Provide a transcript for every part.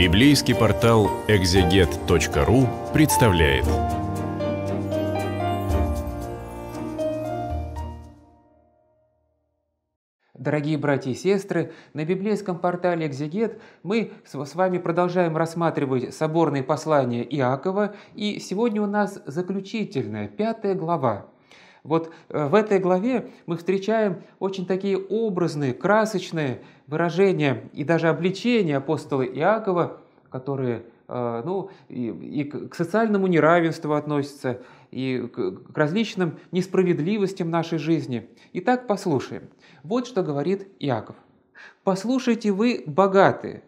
Библейский портал экзегет.ру представляет. Дорогие братья и сестры, на библейском портале «Экзегет» мы с вами продолжаем рассматривать соборные послания Иакова, и сегодня у нас заключительная, пятая глава – вот э, в этой главе мы встречаем очень такие образные, красочные выражения и даже обличения апостола Иакова, которые э, ну, и, и к социальному неравенству относятся, и к, к различным несправедливостям нашей жизни. Итак, послушаем. Вот что говорит Иаков. «Послушайте вы, богатые,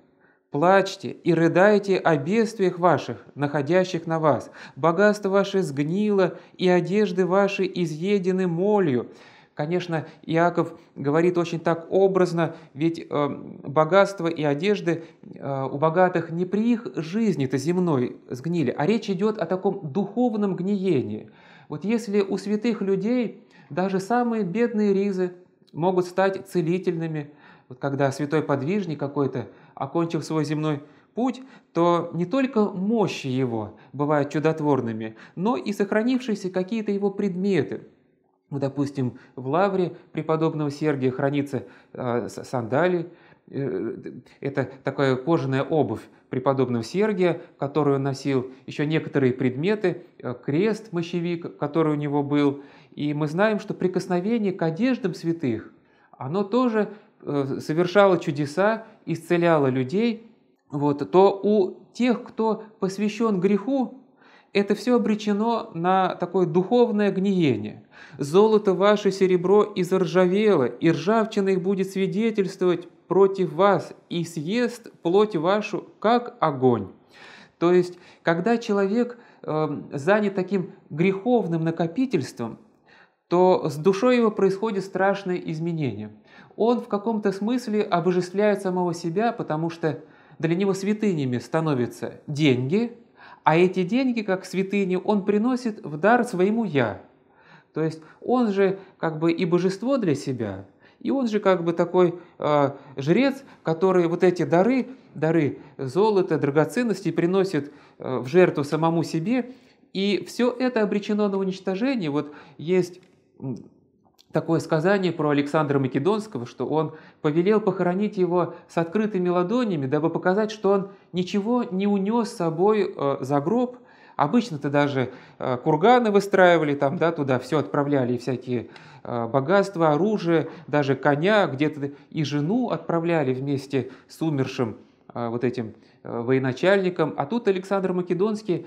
Плачьте и рыдайте о бедствиях ваших, находящих на вас. Богатство ваше сгнило, и одежды ваши изъедены молью. Конечно, Иаков говорит очень так образно, ведь э, богатство и одежды э, у богатых не при их жизни-то земной сгнили, а речь идет о таком духовном гниении. Вот если у святых людей даже самые бедные ризы могут стать целительными, вот когда святой подвижник какой-то – окончив свой земной путь, то не только мощи его бывают чудотворными, но и сохранившиеся какие-то его предметы. Ну, допустим, в лавре преподобного Сергия хранится а, э, сандали, это такая кожаная обувь преподобного Сергия, которую он носил, еще некоторые предметы, э, крест, мощевик, который у него был. И мы знаем, что прикосновение к одеждам святых, оно тоже Э, совершала чудеса, исцеляла людей, вот, то у тех, кто посвящен греху, это все обречено на такое духовное гниение. Золото ваше серебро изоржавело, и ржавчина их будет свидетельствовать против вас, и съест плоть вашу, как огонь. То есть, когда человек э, занят таким греховным накопительством, то с душой его происходит страшное изменение – он в каком-то смысле обожествляет самого себя, потому что для него святынями становятся деньги, а эти деньги, как святыни, он приносит в дар своему «я». То есть он же как бы и божество для себя, и он же как бы такой э, жрец, который вот эти дары, дары золота, драгоценности приносит э, в жертву самому себе, и все это обречено на уничтожение. Вот есть такое сказание про Александра Македонского, что он повелел похоронить его с открытыми ладонями, дабы показать, что он ничего не унес с собой э, за гроб. Обычно-то даже э, курганы выстраивали там, да, туда все отправляли, всякие э, богатства, оружие, даже коня, где-то и жену отправляли вместе с умершим вот этим военачальником. А тут Александр Македонский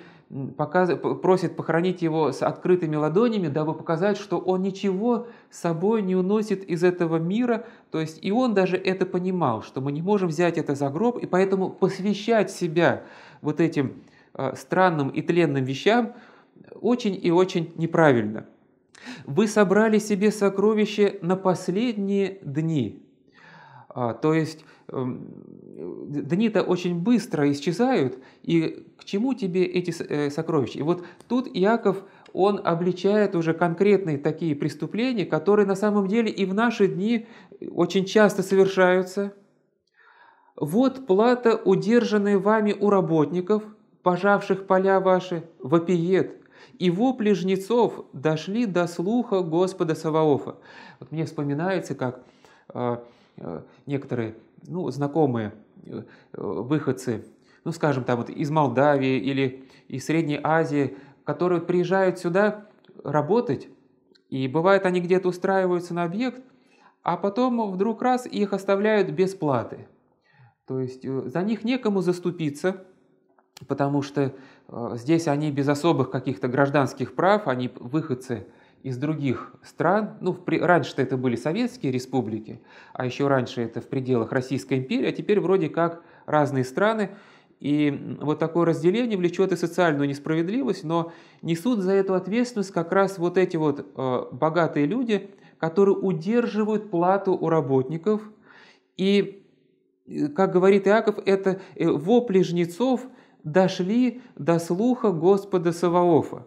показ... просит похоронить его с открытыми ладонями, дабы показать, что он ничего с собой не уносит из этого мира. То есть и он даже это понимал, что мы не можем взять это за гроб, и поэтому посвящать себя вот этим а, странным и тленным вещам очень и очень неправильно. Вы собрали себе сокровища на последние дни. А, то есть эм, Э, дни-то очень быстро исчезают, и к чему тебе эти э, сокровища? И вот тут Иаков, он обличает уже конкретные такие преступления, которые на самом деле и в наши дни э, очень часто совершаются. «Вот плата, удержанная вами у работников, пожавших поля ваши, вопиет, и вопли жнецов дошли до слуха Господа Саваофа». Вот мне вспоминается, как некоторые ну, знакомые Э, выходцы, ну, скажем, там вот из Молдавии или из Средней Азии, которые приезжают сюда работать, и бывает, они где-то устраиваются на объект, а потом вдруг раз их оставляют без платы. То есть э, за них некому заступиться, потому что э, здесь они без особых каких-то гражданских прав, они выходцы – из других стран, ну, при, раньше это были советские республики, а еще раньше это в пределах Российской империи, а теперь вроде как разные страны, и вот такое разделение влечет и социальную несправедливость, но несут за эту ответственность как раз вот эти вот э, богатые люди, которые удерживают плату у работников. И, э, как говорит Иаков, это э, вопли жнецов дошли до слуха Господа Саваофа.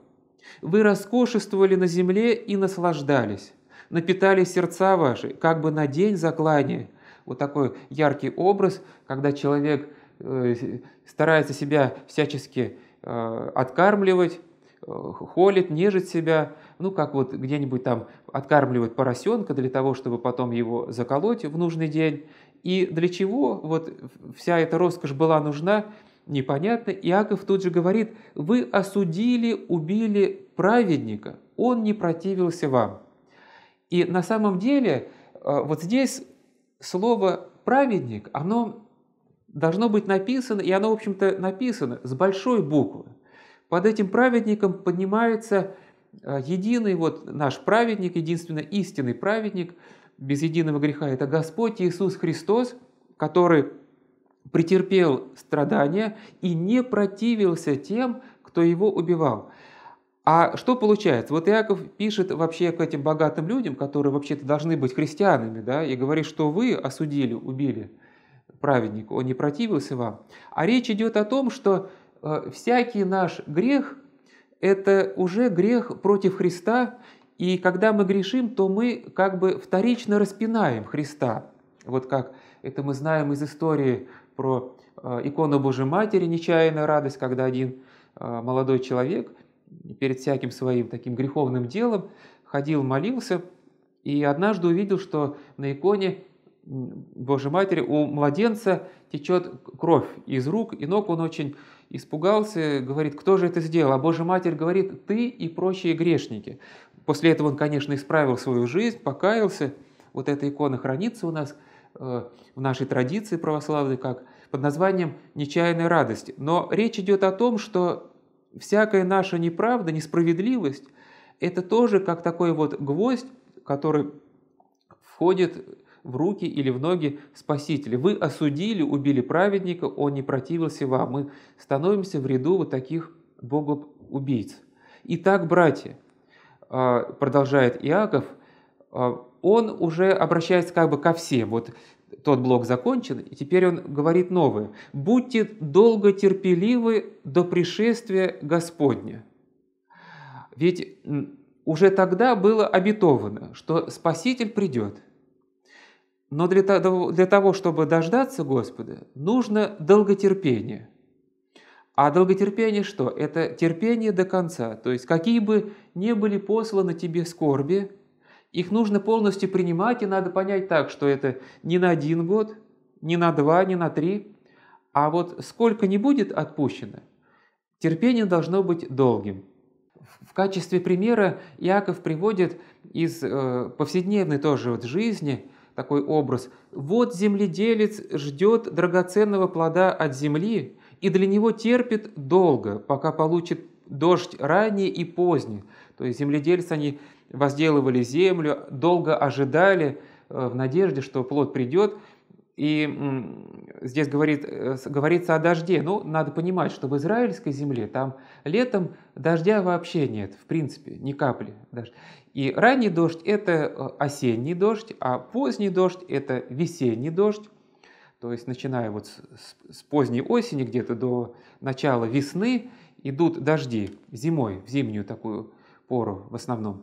Вы роскошествовали на земле и наслаждались, напитали сердца ваши, как бы на день заклания». Вот такой яркий образ, когда человек э, старается себя всячески э, откармливать, э, холит, нежит себя, ну, как вот где-нибудь там откармливают поросенка для того, чтобы потом его заколоть в нужный день. И для чего вот вся эта роскошь была нужна – непонятно, Иаков тут же говорит, «Вы осудили, убили праведника, он не противился вам». И на самом деле э, вот здесь слово «праведник», оно должно быть написано, и оно, в общем-то, написано с большой буквы. Под этим праведником поднимается э, единый вот наш праведник, единственно истинный праведник, без единого греха – это Господь Иисус Христос, который претерпел страдания и не противился тем, кто его убивал. А что получается? Вот Иаков пишет вообще к этим богатым людям, которые вообще-то должны быть христианами, да, и говорит, что вы осудили, убили праведника, он не противился вам. А речь идет о том, что э, всякий наш грех – это уже грех против Христа, и когда мы грешим, то мы как бы вторично распинаем Христа. Вот как это мы знаем из истории про э, икону Божьей Матери «Нечаянная радость», когда один э, молодой человек перед всяким своим таким греховным делом ходил, молился, и однажды увидел, что на иконе Божьей Матери у младенца течет кровь из рук и ног, он очень испугался, говорит, кто же это сделал? А Божья Матерь говорит, ты и прочие грешники. После этого он, конечно, исправил свою жизнь, покаялся, вот эта икона хранится у нас – Э, в нашей традиции православной как под названием «Нечаянная радость». Но речь идет о том, что всякая наша неправда, несправедливость – это тоже как такой вот гвоздь, который входит в руки или в ноги Спасителя. Вы осудили, убили праведника, он не противился вам. Мы становимся в ряду вот таких богоубийц. Итак, братья, а, продолжает Иаков, а, он уже обращается как бы ко всем. Вот тот блок закончен, и теперь он говорит новое. «Будьте долго терпеливы до пришествия Господня». Ведь уже тогда было обетовано, что Спаситель придет. Но для того, для того, чтобы дождаться Господа, нужно долготерпение. А долготерпение что? Это терпение до конца. То есть какие бы ни были посланы тебе скорби, их нужно полностью принимать, и надо понять так, что это не на один год, не на два, не на три, а вот сколько не будет отпущено, терпение должно быть долгим. В качестве примера Иаков приводит из э, повседневной тоже вот жизни такой образ. Вот земледелец ждет драгоценного плода от земли, и для него терпит долго, пока получит дождь ранний и поздний. То есть земледельцы, они возделывали землю, долго ожидали э, в надежде, что плод придет. И здесь говорит, э, говорится о дожде. Ну, надо понимать, что в израильской земле там летом дождя вообще нет, в принципе, ни капли. Даже. И ранний дождь – это э, осенний дождь, а поздний дождь – это весенний дождь. То есть, начиная вот с, с поздней осени, где-то до начала весны, идут дожди зимой, в зимнюю такую пору в основном.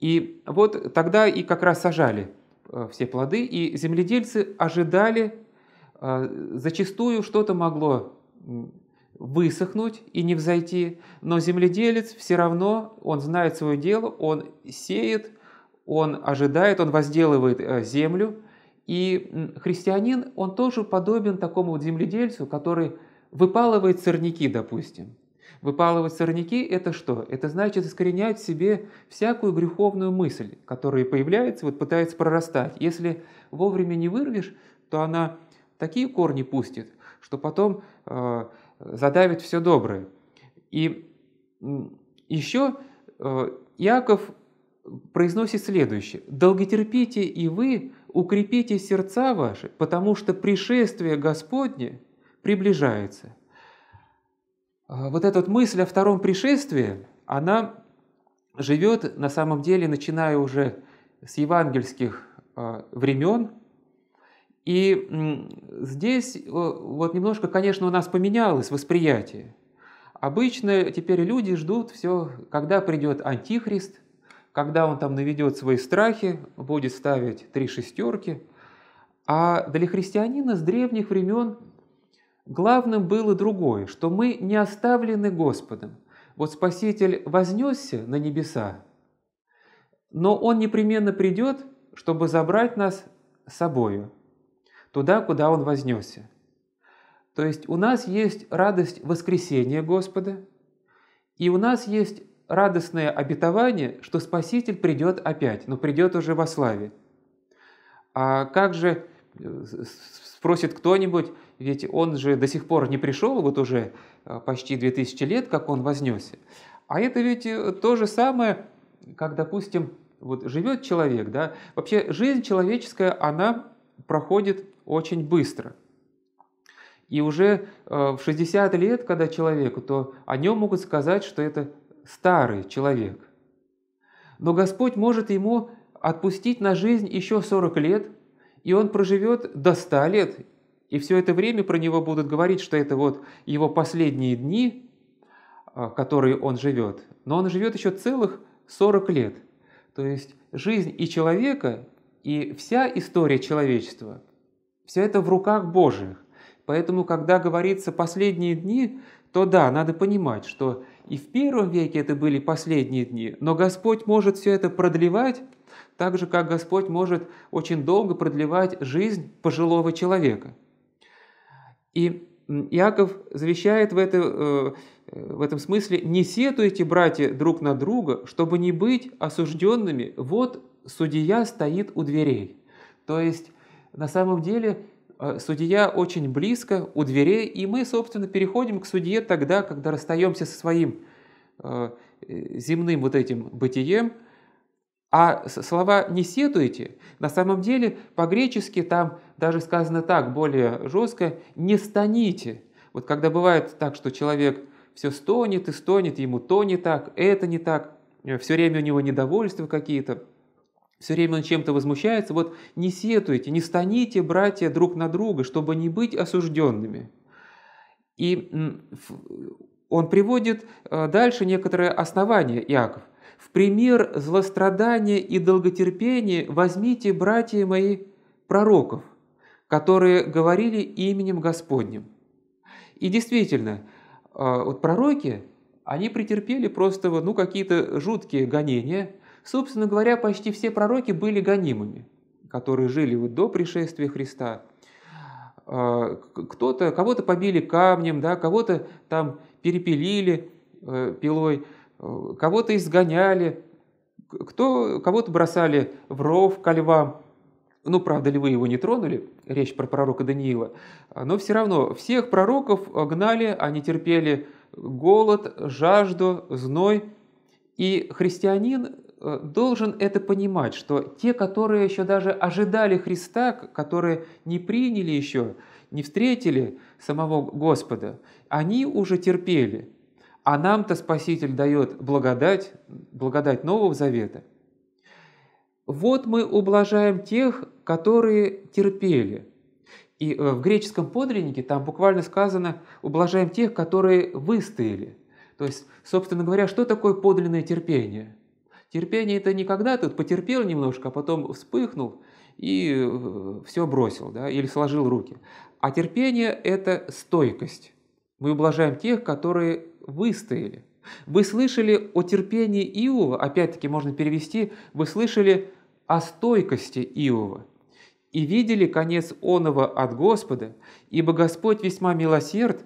И вот тогда и как раз сажали э, все плоды, и земледельцы ожидали, э, зачастую что-то могло высохнуть и не взойти, но земледелец все равно, он знает свое дело, он сеет, он ожидает, он возделывает э, землю. И христианин, он тоже подобен такому вот земледельцу, который выпалывает сорняки, допустим. Выпалывать сорняки – это что? Это значит искоренять в себе всякую греховную мысль, которая появляется, вот пытается прорастать. Если вовремя не вырвешь, то она такие корни пустит, что потом э, задавит все доброе. И еще э, Иаков произносит следующее. «Долготерпите и вы, укрепите сердца ваши, потому что пришествие Господне приближается». А, вот эта вот мысль о втором пришествии, она живет на самом деле, начиная уже с евангельских а, времен. И здесь вот немножко, конечно, у нас поменялось восприятие. Обычно теперь люди ждут все, когда придет антихрист, когда он там наведет свои страхи, будет ставить три шестерки. А для христианина с древних времен Главным было другое, что мы не оставлены Господом. Вот Спаситель вознесся на небеса, но Он непременно придет, чтобы забрать нас с собою, туда, куда Он вознесся. То есть у нас есть радость воскресения Господа, и у нас есть радостное обетование, что Спаситель придет опять, но придет уже во славе. А как же Э, спросит кто-нибудь, ведь он же до сих пор не пришел, вот уже э, почти 2000 лет, как он вознесся. А это ведь э, то же самое, как, допустим, вот живет человек, да, вообще жизнь человеческая, она проходит очень быстро. И уже в 60 лет, когда человеку, то о нем могут сказать, что это старый человек. Но Господь может ему отпустить на жизнь еще 40 лет – и он проживет до ста лет, и все это время про него будут говорить, что это вот его последние дни, а, которые он живет, но он живет еще целых 40 лет. То есть жизнь и человека, и вся история человечества, все это в руках Божьих. Поэтому, когда говорится «последние дни», то да, надо понимать, что и в первом веке это были последние дни, но Господь может все это продлевать, так же, как Господь может очень долго продлевать жизнь пожилого человека. И Иаков завещает в, это, э, в этом смысле «Не сетуйте, братья, друг на друга, чтобы не быть осужденными, вот судья стоит у дверей». То есть, на самом деле, Э, судья очень близко у дверей, и мы, собственно, переходим к судье тогда, когда расстаемся со своим э, э, земным вот этим бытием, а слова «не сетуете» на самом деле по-гречески там даже сказано так, более жестко «не станите». Вот когда бывает так, что человек все стонет и стонет, ему то не так, это не так, все время у него недовольства какие-то – все время он чем-то возмущается. Вот не сетуйте, не станите, братья, друг на друга, чтобы не быть осужденными. И он приводит э, дальше некоторые основания Иаков. «В пример злострадания и долготерпения возьмите, братья мои, пророков, которые говорили именем Господним». И действительно, э, вот пророки, они претерпели просто ну, какие-то жуткие гонения – Собственно говоря, почти все пророки были гонимыми, которые жили вот до пришествия Христа. А, кто-то, кого-то побили камнем, да, кого-то там перепилили э, пилой, э, кого-то изгоняли, кто, кого-то бросали в ров, ко львам. Ну, правда, ли вы его не тронули, речь про пророка Даниила, но все равно всех пророков гнали, они терпели голод, жажду, зной. И христианин Э, должен это понимать, что те, которые еще даже ожидали Христа, которые не приняли еще, не встретили самого Господа, они уже терпели. А нам-то Спаситель дает благодать, благодать Нового Завета. Вот мы ублажаем тех, которые терпели. И э, в греческом подлиннике там буквально сказано «ублажаем тех, которые выстояли». То есть, собственно говоря, что такое подлинное терпение – Терпение это не когда тут потерпел немножко, а потом вспыхнул и э, все бросил, да, или сложил руки. А терпение это стойкость. Мы ублажаем тех, которые выстояли. Вы слышали о терпении Иова, опять-таки можно перевести, вы слышали о стойкости Иова. И видели конец оного от Господа, ибо Господь весьма милосерд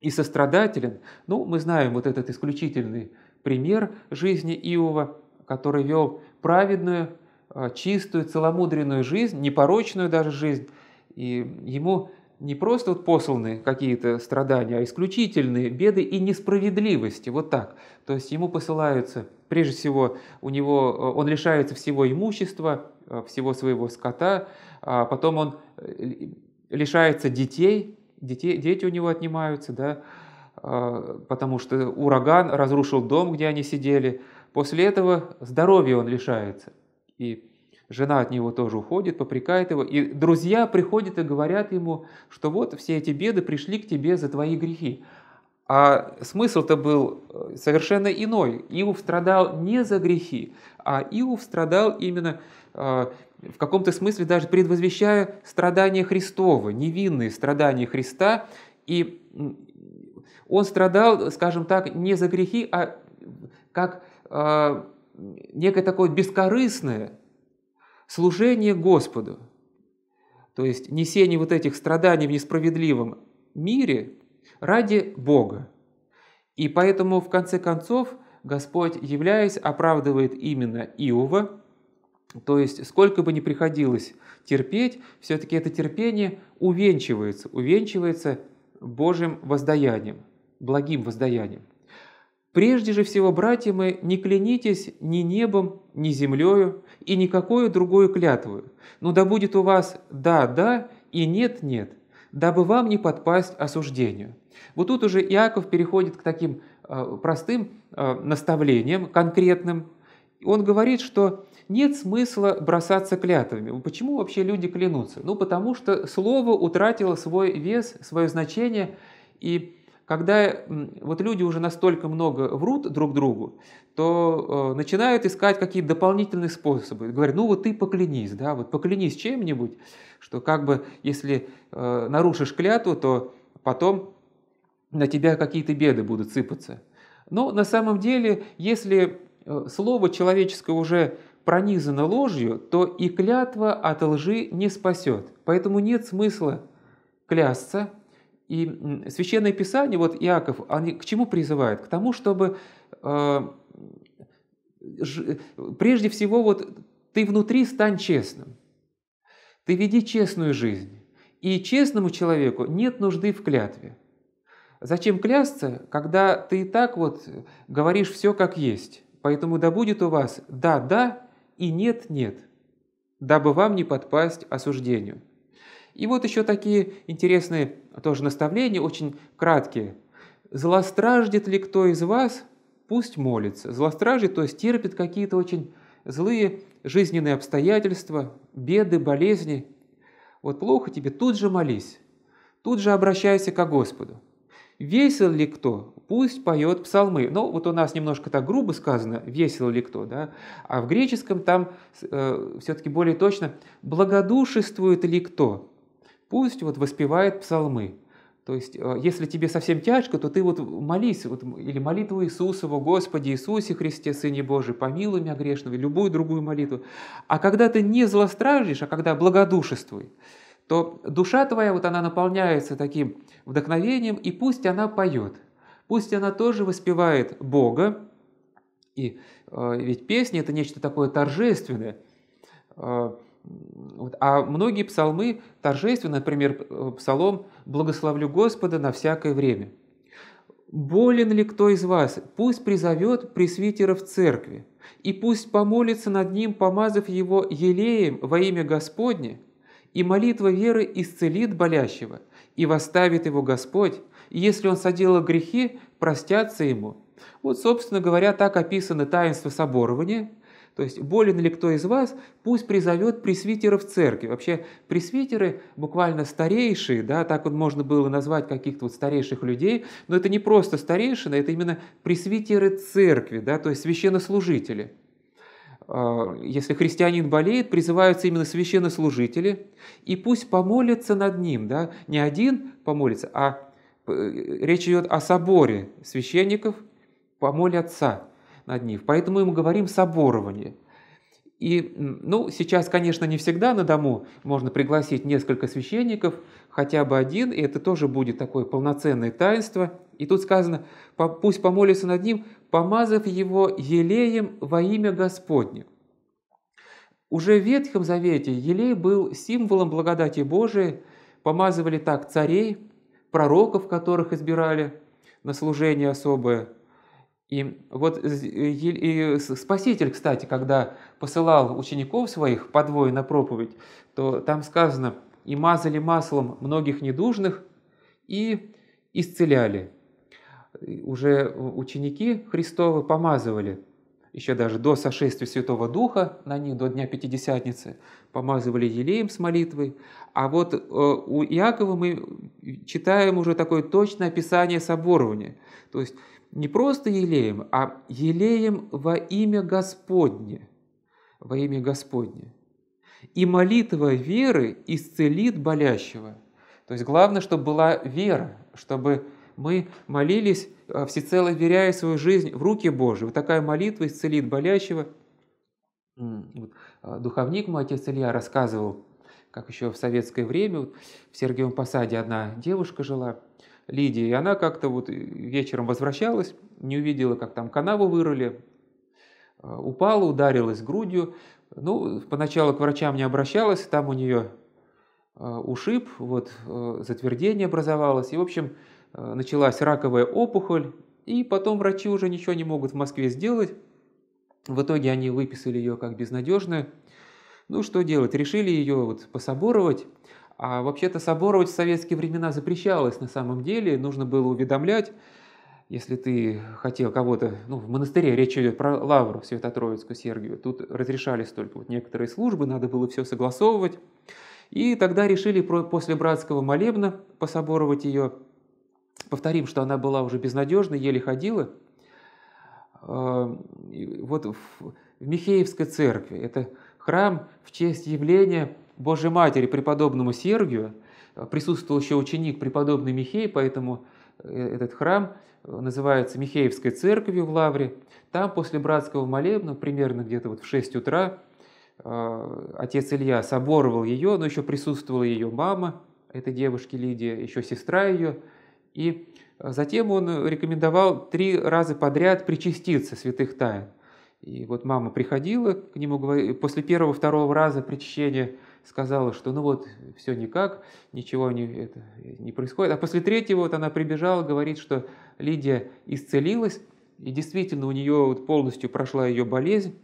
и сострадателен. Ну, мы знаем вот этот исключительный пример жизни Иова, который вел праведную, э, чистую, целомудренную жизнь, непорочную даже жизнь. И ему не просто вот посланы какие-то страдания, а исключительные беды и несправедливости, вот так. То есть ему посылаются, прежде всего, у него, э, он лишается всего имущества, э, всего своего скота, а потом он лишается детей, детей дети у него отнимаются, да, а, потому что ураган разрушил дом, где они сидели. После этого здоровье он лишается. И жена от него тоже уходит, попрекает его. И друзья приходят и говорят ему, что вот все эти беды пришли к тебе за твои грехи. А смысл-то был э, совершенно иной. Иов страдал не за грехи, а Иов страдал именно а, в каком-то смысле даже предвозвещая страдания Христова, невинные страдания Христа. И он страдал, скажем так, не за грехи, а как э, некое такое бескорыстное служение Господу. То есть несение вот этих страданий в несправедливом мире ради Бога. И поэтому, в конце концов, Господь, являясь, оправдывает именно Иова, то есть сколько бы ни приходилось терпеть, все-таки это терпение увенчивается, увенчивается Божьим воздаянием благим воздаянием. Прежде же всего, братья мои, не клянитесь ни небом, ни землею и никакой другой клятвую, но ну, да будет у вас «да, да» и «нет, нет», дабы вам не подпасть осуждению. Вот тут уже Иаков переходит к таким э, простым э, наставлениям, конкретным. Он говорит, что нет смысла бросаться клятвами. Почему вообще люди клянутся? Ну, потому что слово утратило свой вес, свое значение, и когда вот люди уже настолько много врут друг другу, то э, начинают искать какие-то дополнительные способы. Говорят, ну вот ты поклянись, да, вот поклянись чем-нибудь, что как бы если э, нарушишь клятву, то потом на тебя какие-то беды будут сыпаться. Но на самом деле, если э, слово человеческое уже пронизано ложью, то и клятва от лжи не спасет. Поэтому нет смысла клясться, и Священное Писание, вот Иаков, они к чему призывает? К тому, чтобы э, прежде всего вот ты внутри стань честным. Ты веди честную жизнь. И честному человеку нет нужды в клятве. Зачем клясться, когда ты и так вот говоришь все как есть? Поэтому да будет у вас «да-да» и «нет-нет», дабы вам не подпасть осуждению. И вот еще такие интересные тоже наставления, очень краткие. «Злостраждет ли кто из вас, пусть молится». Злостраждет, то есть терпит какие-то очень злые жизненные обстоятельства, беды, болезни. Вот плохо тебе, тут же молись, тут же обращайся к Господу. Весел ли кто, пусть поет псалмы. Ну, вот у нас немножко так грубо сказано, весел ли кто, да, а в греческом там э, все-таки более точно, благодушествует ли кто, Пусть вот воспевает псалмы. То есть, э, если тебе совсем тяжко, то ты вот молись, вот, или молитву Иисусову, Господи Иисусе Христе, Сыне Божий, помилуй меня грешного, любую другую молитву. А когда ты не злостражишь, а когда благодушествуй, то душа твоя, вот она наполняется таким вдохновением, и пусть она поет, пусть она тоже воспевает Бога, и э, ведь песня – это нечто такое торжественное, э, а многие псалмы торжественны, например, э, псалом «Благословлю Господа на всякое время». «Болен ли кто из вас? Пусть призовет пресвитера в церкви, и пусть помолится над ним, помазав его елеем во имя Господне, и молитва веры исцелит болящего, и восставит его Господь, и если он соделал грехи, простятся ему». Вот, собственно говоря, так описано таинство соборования – то есть болен ли кто из вас, пусть призовет пресвитеров церкви. Вообще пресвитеры буквально старейшие, да, так вот можно было назвать каких-то вот старейших людей, но это не просто старейшины, это именно пресвитеры церкви, да, то есть священнослужители а, если христианин болеет, призываются именно священнослужители, и пусть помолятся над ним, да, не один помолится, а э, речь идет о соборе священников, отца над ним. Поэтому и мы говорим соборование. И, ну, сейчас, конечно, не всегда на дому можно пригласить несколько священников, хотя бы один, и это тоже будет такое полноценное таинство. И тут сказано, пусть помолится над ним, помазав его елеем во имя Господне. Уже в Ветхом Завете елей был символом благодати Божией, помазывали так царей, пророков, которых избирали на служение особое – и вот и э, э, э, Спаситель, кстати, когда посылал учеников своих по двое на проповедь, то там сказано, и мазали маслом многих недужных, и исцеляли. Уже ученики Христовы помазывали, еще даже до сошествия Святого Духа на них, до Дня Пятидесятницы, помазывали елеем с молитвой. А вот у Иакова мы читаем уже такое точное описание соборования. То есть не просто елеем, а елеем во имя Господне. Во имя Господне. И молитва веры исцелит болящего. То есть главное, чтобы была вера, чтобы мы молились, э, всецело веряя свою жизнь в руки Божьи. Вот такая молитва исцелит болящего. Э, духовник мой, отец Илья, рассказывал, как еще в советское время, в Сергиевом Посаде одна девушка жила – Лидии, и она как-то вот вечером возвращалась, не увидела, как там канаву вырыли, э, упала, ударилась грудью. Ну, поначалу к врачам не обращалась, там у нее э, ушиб, вот э, затвердение образовалось, и, в общем, началась раковая опухоль, и потом врачи уже ничего не могут в Москве сделать. В итоге они выписали ее как безнадежную. Ну, что делать? Решили ее вот пособоровать. А вообще-то соборовать в советские времена запрещалось на самом деле, нужно было уведомлять, если ты хотел кого-то, ну, в монастыре речь идет про Лавру Свято-Троицкую Сергию, тут разрешались только вот некоторые службы, надо было все согласовывать. И тогда решили после братского молебна пособоровать ее. Повторим, что она была уже безнадежна, еле ходила. А, вот в Михеевской церкви, это храм в честь явления Божьей Матери преподобному Сергию э, присутствовал еще ученик преподобный Михей, поэтому э, этот храм э, называется Михеевской церковью в Лавре. Там после братского молебна, примерно где-то вот в 6 утра, отец Илья соборовал ее, но еще присутствовала ее мама, этой девушки Лидия, еще сестра ее. И затем он рекомендовал три раза подряд причаститься святых тайн. И вот мама приходила к нему, после первого-второго раза причащения – сказала, что ну вот все никак, ничего не, это, не происходит. А после третьего вот она прибежала, говорит, что Лидия исцелилась, и действительно у нее вот полностью прошла ее болезнь,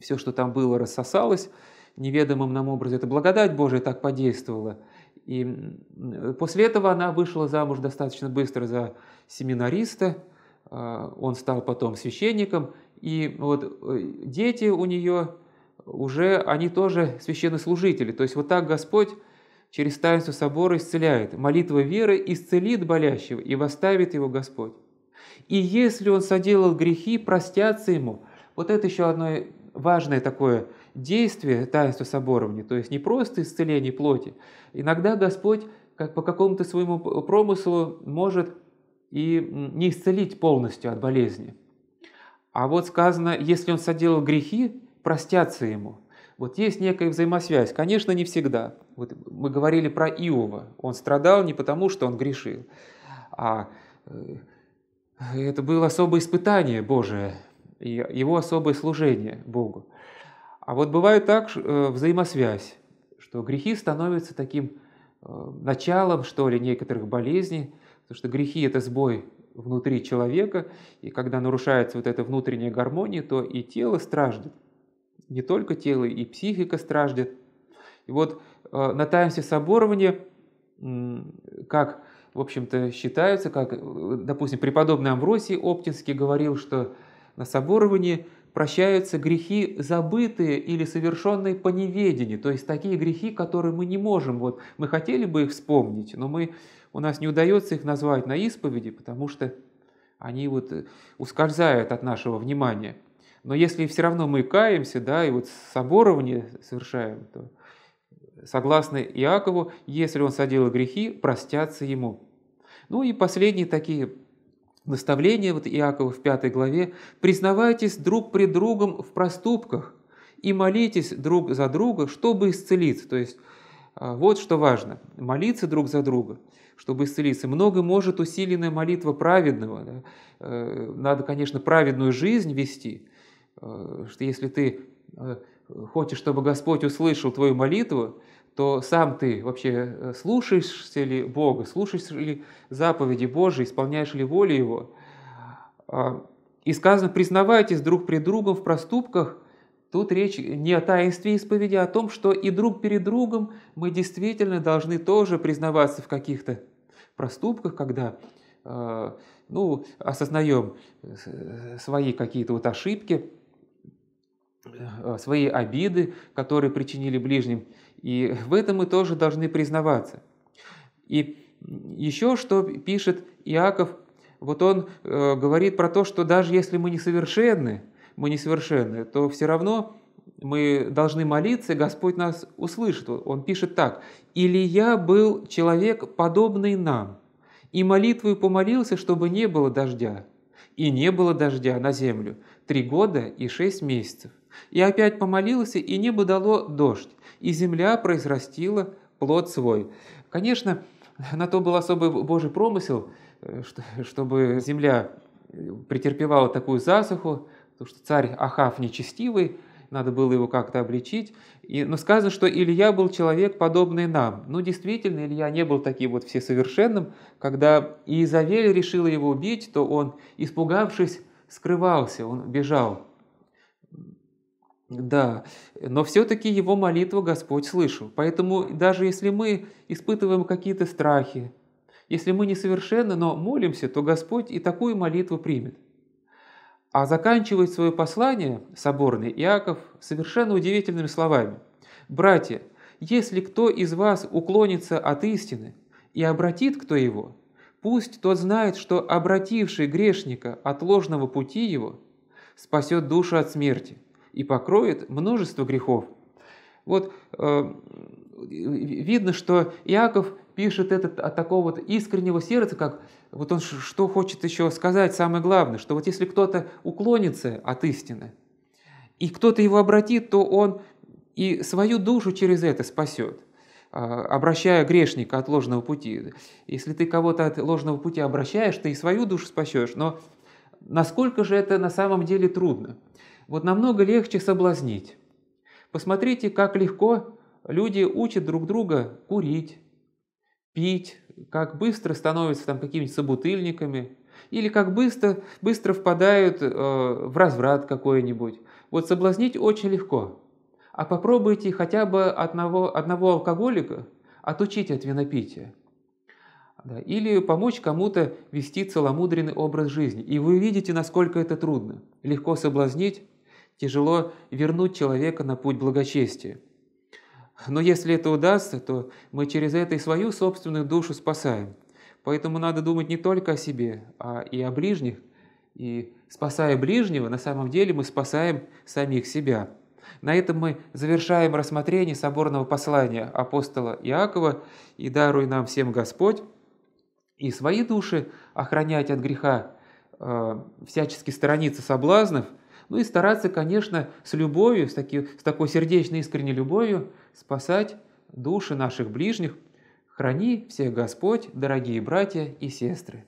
все, что там было, рассосалось неведомым нам образом. Это благодать Божия так подействовала. И после этого она вышла замуж достаточно быстро за семинариста, а, он стал потом священником, и вот э, дети у нее уже они тоже священнослужители. То есть вот так Господь через таинство собора исцеляет. Молитва веры исцелит болящего и восставит его Господь. И если он соделал грехи, простятся ему. Вот это еще одно важное такое действие таинства соборования, то есть не просто исцеление плоти. Иногда Господь как по какому-то своему промыслу может и не исцелить полностью от болезни. А вот сказано, если он соделал грехи, простятся ему. Вот есть некая взаимосвязь, конечно, не всегда. Вот мы говорили про Иова. Он страдал не потому, что он грешил, а э, это было особое испытание Божие, и его особое служение Богу. А вот бывает так э, взаимосвязь, что грехи становятся таким э, началом, что ли, некоторых болезней, потому что грехи – это сбой внутри человека, и когда нарушается вот эта внутренняя гармония, то и тело страждет – не только тело, и психика страждет. И вот э, на таинстве соборования, как, в общем-то, считаются, как, э, допустим, преподобный Амвросий Оптинский говорил, что на соборовании прощаются грехи забытые или совершенные по неведению, то есть такие грехи, которые мы не можем, вот мы хотели бы их вспомнить, но мы, у нас не удается их назвать на исповеди, потому что они вот э, ускользают от нашего внимания – но если все равно мы каемся, да, и вот соборование совершаем, то согласно Иакову, если он соделал грехи, простятся ему. Ну и последние такие наставления, вот Иакова в пятой главе, «Признавайтесь друг пред другом в проступках и молитесь друг за друга, чтобы исцелиться». То есть а, вот что важно – молиться друг за друга, чтобы исцелиться. Много может усиленная молитва праведного. Да? Э, надо, конечно, праведную жизнь вести – Э, что если ты э, хочешь, чтобы Господь услышал твою молитву, то сам ты вообще э, слушаешься ли Бога, слушаешь ли заповеди Божьи, исполняешь ли волю Его. А, и сказано, признавайтесь друг перед другом в проступках. Тут речь не о таинстве исповеди, а о том, что и друг перед другом мы действительно должны тоже признаваться в каких-то проступках, когда ну, осознаем свои какие-то вот ошибки – Э, свои обиды, которые причинили ближним. И в этом мы тоже должны признаваться. И еще что пишет Иаков, вот он э, говорит про то, что даже если мы несовершенны, мы несовершенны, то все равно мы должны молиться, и Господь нас услышит. Он пишет так. «Или я был человек, подобный нам, и молитвою помолился, чтобы не было дождя, и не было дождя на землю три года и шесть месяцев. И опять помолился, и небо дало дождь, и земля произрастила плод свой». Конечно, на то был особый Божий промысел, э, чтобы земля э, претерпевала такую засуху, потому что царь Ахав нечестивый, надо было его как-то обличить. И, но сказано, что Илья был человек, подобный нам. Ну, действительно, Илья не был таким вот всесовершенным. Когда Иезавель решила его убить, то он, испугавшись, скрывался, он бежал. Да, но все-таки его молитву Господь слышал. Поэтому даже если мы испытываем какие-то страхи, если мы несовершенны, но молимся, то Господь и такую молитву примет. А заканчивает свое послание соборный Иаков совершенно удивительными словами. «Братья, если кто из вас уклонится от истины и обратит кто его, Пусть тот знает, что обративший грешника от ложного пути его спасет душу от смерти и покроет множество грехов. Вот э, видно, что Иаков пишет этот от такого вот искреннего сердца, как вот он что хочет еще сказать, самое главное, что вот если кто-то уклонится от истины, и кто-то его обратит, то он и свою душу через это спасет. А, обращая грешника от ложного пути. Если ты кого-то от ложного пути обращаешь, ты и свою душу спасешь, но насколько же это на самом деле трудно? Вот намного легче соблазнить. Посмотрите, как легко люди учат друг друга курить, пить, как быстро становятся там какими то собутыльниками, или как быстро, быстро впадают э, в разврат какой-нибудь. Вот соблазнить очень легко а попробуйте хотя бы одного, одного алкоголика отучить от винопития. Да, или помочь кому-то вести целомудренный образ жизни. И вы видите, насколько это трудно. Легко соблазнить, тяжело вернуть человека на путь благочестия. Но если это удастся, то мы через это и свою собственную душу спасаем. Поэтому надо думать не только о себе, а и о ближних. И спасая ближнего, на самом деле мы спасаем самих себя. На этом мы завершаем рассмотрение соборного послания апостола Иакова и даруй нам всем Господь и свои души охранять от греха э, всячески сторониться соблазнов, ну и стараться, конечно, с любовью, с, таки, с такой сердечной искренней любовью спасать души наших ближних. Храни всех Господь, дорогие братья и сестры!